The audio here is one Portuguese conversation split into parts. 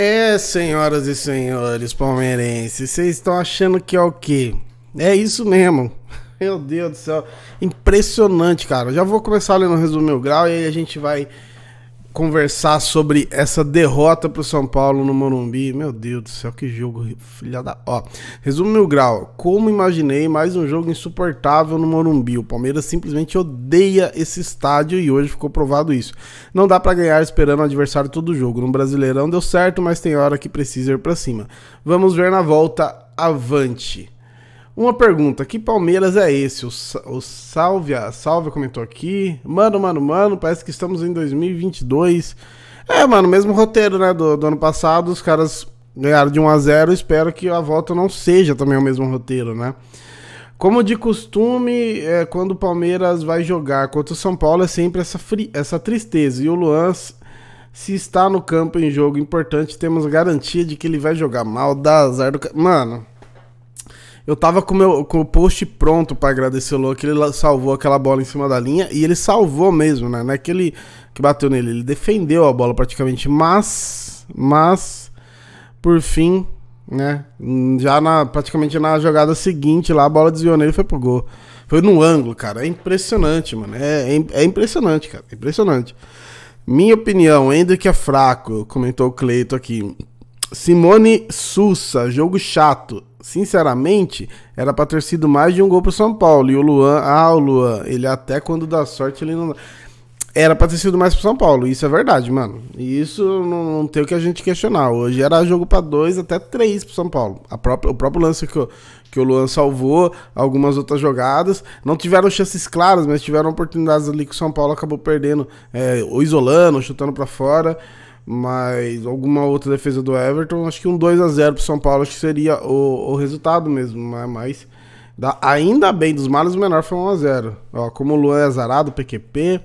É, senhoras e senhores palmeirenses, vocês estão achando que é o quê? É isso mesmo. Meu Deus do céu. Impressionante, cara. já vou começar ali no resumo meu grau e aí a gente vai conversar sobre essa derrota pro São Paulo no Morumbi. Meu Deus do céu, que jogo filha da... Ó, resumo mil grau. Como imaginei, mais um jogo insuportável no Morumbi. O Palmeiras simplesmente odeia esse estádio e hoje ficou provado isso. Não dá para ganhar esperando o adversário todo jogo. No Brasileirão deu certo, mas tem hora que precisa ir para cima. Vamos ver na volta. Avante. Uma pergunta, que Palmeiras é esse? O, o Sálvia, Sálvia comentou aqui. Mano, mano, mano, parece que estamos em 2022. É, mano, mesmo roteiro, né, do, do ano passado, os caras ganharam de 1 a 0 espero que a volta não seja também o mesmo roteiro, né? Como de costume, é, quando o Palmeiras vai jogar contra o São Paulo, é sempre essa, essa tristeza. E o Luan, se está no campo em jogo importante, temos garantia de que ele vai jogar mal, dá azar do... Mano, eu tava com, meu, com o post pronto para agradecer o Lua, que ele salvou aquela bola em cima da linha, e ele salvou mesmo, né? Não é que ele que bateu nele, ele defendeu a bola praticamente, mas, mas, por fim, né? Já na, praticamente na jogada seguinte lá, a bola desviou nele e foi pro gol. Foi no ângulo, cara. É impressionante, mano. É, é, é impressionante, cara. É impressionante. Minha opinião, Hendrick é fraco, comentou o Cleito aqui. Simone Sousa, jogo chato. Sinceramente, era pra ter sido mais de um gol pro São Paulo. E o Luan, ah, o Luan, ele até quando dá sorte, ele não. Era pra ter sido mais pro São Paulo, isso é verdade, mano. E isso não, não tem o que a gente questionar. Hoje era jogo pra dois, até três pro São Paulo. A própria, o próprio lance que, que o Luan salvou, algumas outras jogadas. Não tiveram chances claras, mas tiveram oportunidades ali que o São Paulo acabou perdendo, é, ou isolando, chutando pra fora. Mas alguma outra defesa do Everton, acho que um 2 a 0 pro São Paulo acho que seria o, o resultado mesmo, né? mas, mas ainda bem, dos males o menor foi 1 a 0 Ó, como o Luan é azarado, PQP,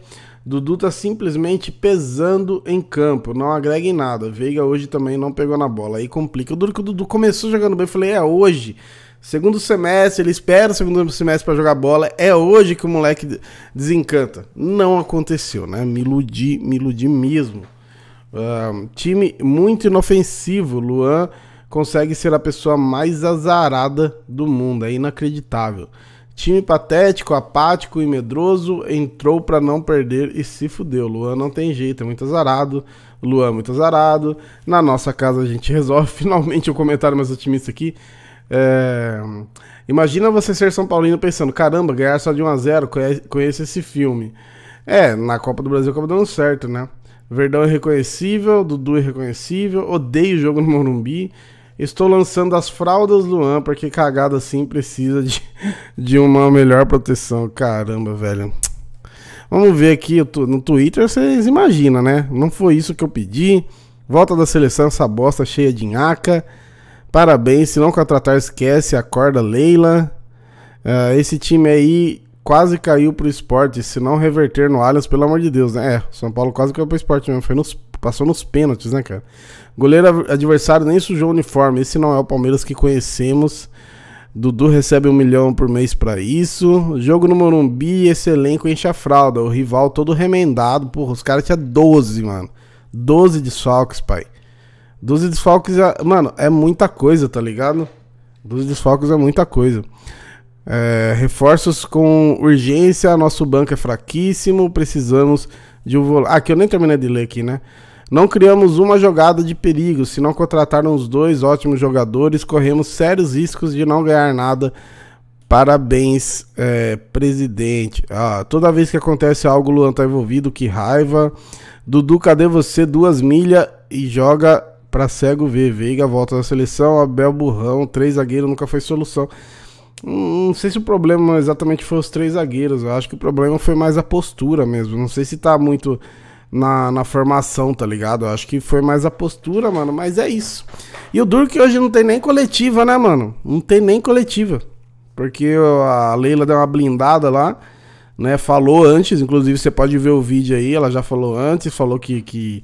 Dudu tá simplesmente pesando em campo, não agrega em nada. Veiga hoje também não pegou na bola, aí complica. O duro que o Dudu começou jogando bem, eu falei, é hoje. Segundo semestre, ele espera o segundo semestre para jogar bola. É hoje que o moleque desencanta. Não aconteceu, né? Me iludi, me iludi mesmo time muito inofensivo. Luan consegue ser a pessoa mais azarada do mundo. É inacreditável. Time patético, apático e medroso. Entrou para não perder e se fudeu. Luan não tem jeito, é muito azarado. Luan é muito azarado. Na nossa casa a gente resolve. Finalmente o um comentário mais otimista aqui. É... Imagina você ser São Paulino pensando: caramba, ganhar só de 1 a 0 conheço esse filme. É, na Copa do Brasil acabou dando certo, né? Verdão é reconhecível, Dudu irreconhecível, é odeio jogo no Morumbi. Estou lançando as fraldas Luan, porque cagada assim precisa de, de uma melhor proteção. Caramba, velho. Vamos ver aqui no Twitter, vocês imaginam, né? Não foi isso que eu pedi. Volta da seleção, essa bosta cheia de nhaca. Parabéns, se não contratar, esquece. Acorda, Leila. Uh, esse time aí quase caiu pro esporte, se não reverter no Allianz, pelo amor de Deus, né? É, São Paulo quase caiu pro esporte mesmo, foi nos, passou nos pênaltis, né, cara? Goleiro adversário nem sujou o uniforme, esse não é o Palmeiras que conhecemos. Dudu recebe um milhão por mês para isso. Jogo no Morumbi, esse elenco enche a fralda. O rival todo remendado. Porra, os caras tinham 12, mano. 12 desfalques, pai. 12 desfalques, é, mano, é muita coisa, tá ligado? 12 desfalques é muita coisa. É, reforços com urgência, nosso banco é fraquíssimo, precisamos de um volante. Ah, que eu nem terminei de ler aqui, né? Não criamos uma jogada de perigo. Se não contrataram os dois ótimos jogadores, corremos sérios riscos de não ganhar nada. Parabéns, é, presidente. Ah, toda vez que acontece algo, o Luan tá envolvido, que raiva. Dudu, cadê você? Duas milhas e joga pra cego ver. Veiga volta da seleção, Abel Burrão, três zagueiro nunca foi solução. Não sei se o problema exatamente foi os três zagueiros. Eu acho que o problema foi mais a postura mesmo. Não sei se tá muito na, na formação, tá ligado? Eu acho que foi mais a postura, mano. Mas é isso. E o Durk hoje não tem nem coletiva, né, mano? Não tem nem coletiva. Porque a Leila deu uma blindada lá, né? Falou antes, inclusive você pode ver o vídeo aí. Ela já falou antes, falou que, que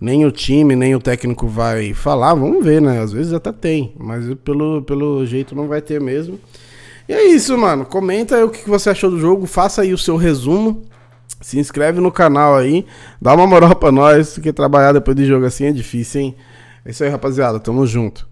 nem o time, nem o técnico vai falar. Vamos ver, né? Às vezes até tem, mas pelo, pelo jeito não vai ter mesmo. E é isso, mano. Comenta aí o que você achou do jogo, faça aí o seu resumo. Se inscreve no canal aí, dá uma moral pra nós, porque trabalhar depois de jogo assim é difícil, hein? É isso aí, rapaziada. Tamo junto.